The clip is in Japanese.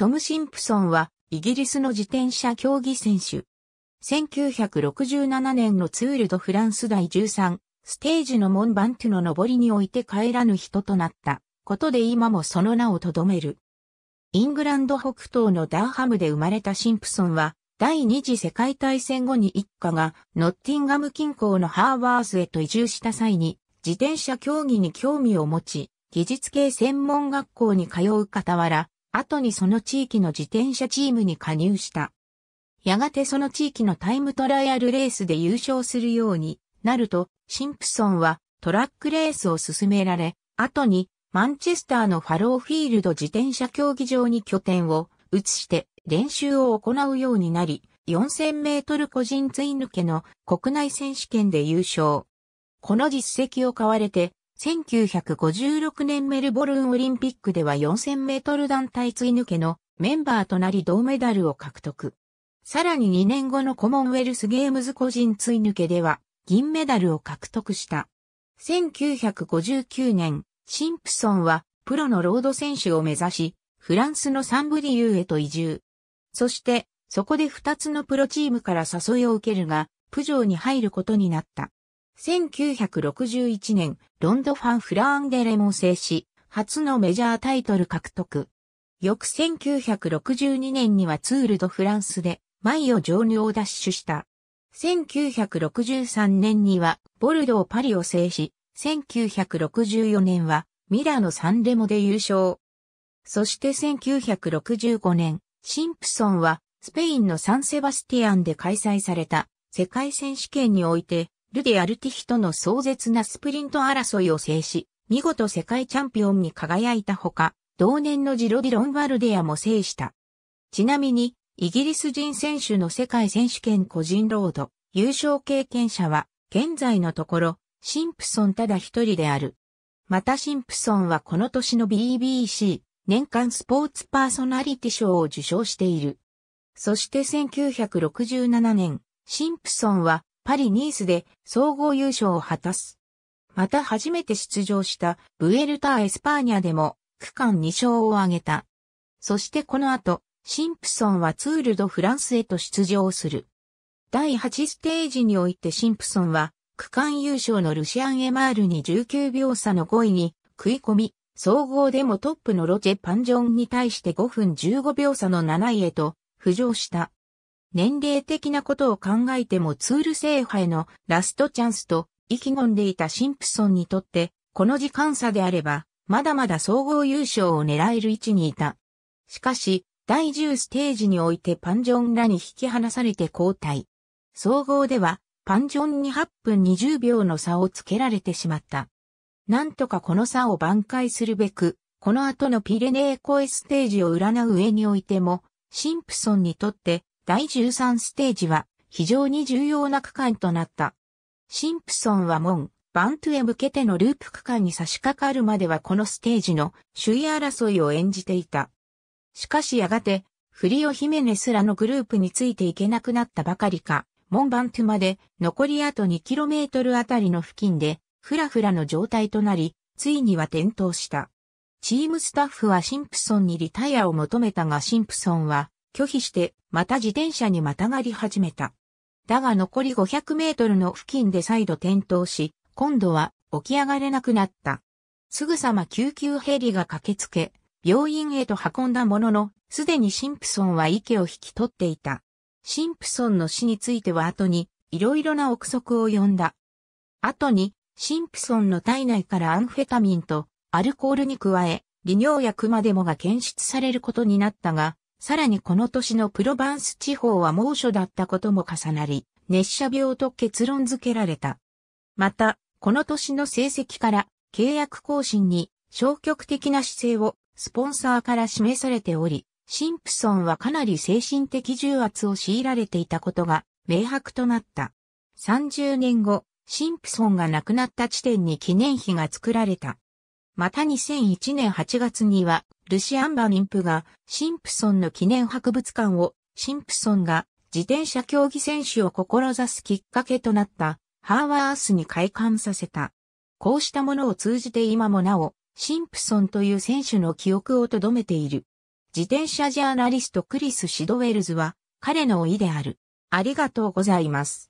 トム・シンプソンは、イギリスの自転車競技選手。1967年のツール・ド・フランス第13ステージのモンバントゥの上りにおいて帰らぬ人となったことで今もその名を留める。イングランド北東のダーハムで生まれたシンプソンは、第二次世界大戦後に一家がノッティンガム近郊のハーバースへと移住した際に、自転車競技に興味を持ち、技術系専門学校に通う傍ら、後にその地域の自転車チームに加入した。やがてその地域のタイムトライアルレースで優勝するようになると、シンプソンはトラックレースを進められ、後にマンチェスターのファローフィールド自転車競技場に拠点を移して練習を行うようになり、4000メートル個人ツイン抜けの国内選手権で優勝。この実績を買われて、1956年メルボルンオリンピックでは4000メートル団体追抜けのメンバーとなり銅メダルを獲得。さらに2年後のコモンウェルスゲームズ個人追抜けでは銀メダルを獲得した。1959年、シンプソンはプロのロード選手を目指し、フランスのサンブリユーへと移住。そして、そこで2つのプロチームから誘いを受けるが、プジョーに入ることになった。1961年、ロンドファン・フランデレも制し、初のメジャータイトル獲得。翌1962年にはツール・ド・フランスで、マイを上流を奪取した。1963年には、ボルドー・パリを制し、1964年は、ミラノ・サンレモで優勝。そして1965年、シンプソンは、スペインのサンセバスティアンで開催された世界選手権においてルディ・アルティヒとの壮絶なスプリント争いを制し、見事世界チャンピオンに輝いたほか、同年のジロディ・ロンバルデアも制した。ちなみに、イギリス人選手の世界選手権個人ロード、優勝経験者は、現在のところ、シンプソンただ一人である。またシンプソンはこの年の BBC 年間スポーツパーソナリティ賞を受賞している。そして1967年、シンプソンはパリ・ニースで総合優勝を果たす。また初めて出場したブエルタ・ー・エスパーニャでも区間2勝を挙げた。そしてこの後、シンプソンはツール・ド・フランスへと出場する。第8ステージにおいてシンプソンは区間優勝のルシアン・エマールに19秒差の5位に食い込み、総合でもトップのロジェ・パンジョンに対して5分15秒差の7位へと浮上した。年齢的なことを考えてもツール制覇へのラストチャンスと意気込んでいたシンプソンにとって、この時間差であれば、まだまだ総合優勝を狙える位置にいた。しかし、第10ステージにおいてパンジョンらに引き離されて交代。総合では、パンジョンに8分20秒の差をつけられてしまった。なんとかこの差を挽回するべく、この後のピレネー越えステージを占う上においても、シンプソンにとって第13ステージは非常に重要な区間となった。シンプソンは門、バントへ向けてのループ区間に差し掛かるまではこのステージの首位争いを演じていた。しかしやがて、フリオ・ヒメネスらのグループについていけなくなったばかりか、モンバントゥまで残りあと 2km あたりの付近で、ふらふらの状態となり、ついには転倒した。チームスタッフはシンプソンにリタイアを求めたがシンプソンは拒否して、また自転車にまたがり始めた。だが残り500メートルの付近で再度転倒し、今度は起き上がれなくなった。すぐさま救急ヘリが駆けつけ、病院へと運んだものの、すでにシンプソンは息を引き取っていた。シンプソンの死については後に、いろいろな憶測を呼んだ。後に、シンプソンの体内からアンフェタミンとアルコールに加え、利尿薬までもが検出されることになったが、さらにこの年のプロバンス地方は猛暑だったことも重なり、熱射病と結論付けられた。また、この年の成績から契約更新に消極的な姿勢をスポンサーから示されており、シンプソンはかなり精神的重圧を強いられていたことが明白となった。30年後、シンプソンが亡くなった地点に記念碑が作られた。また2001年8月にはルシアンバンプがシンプソンの記念博物館をシンプソンが自転車競技選手を志すきっかけとなったハーワースに開館させた。こうしたものを通じて今もなおシンプソンという選手の記憶を留めている。自転車ジャーナリストクリス・シドウェルズは彼の意である。ありがとうございます。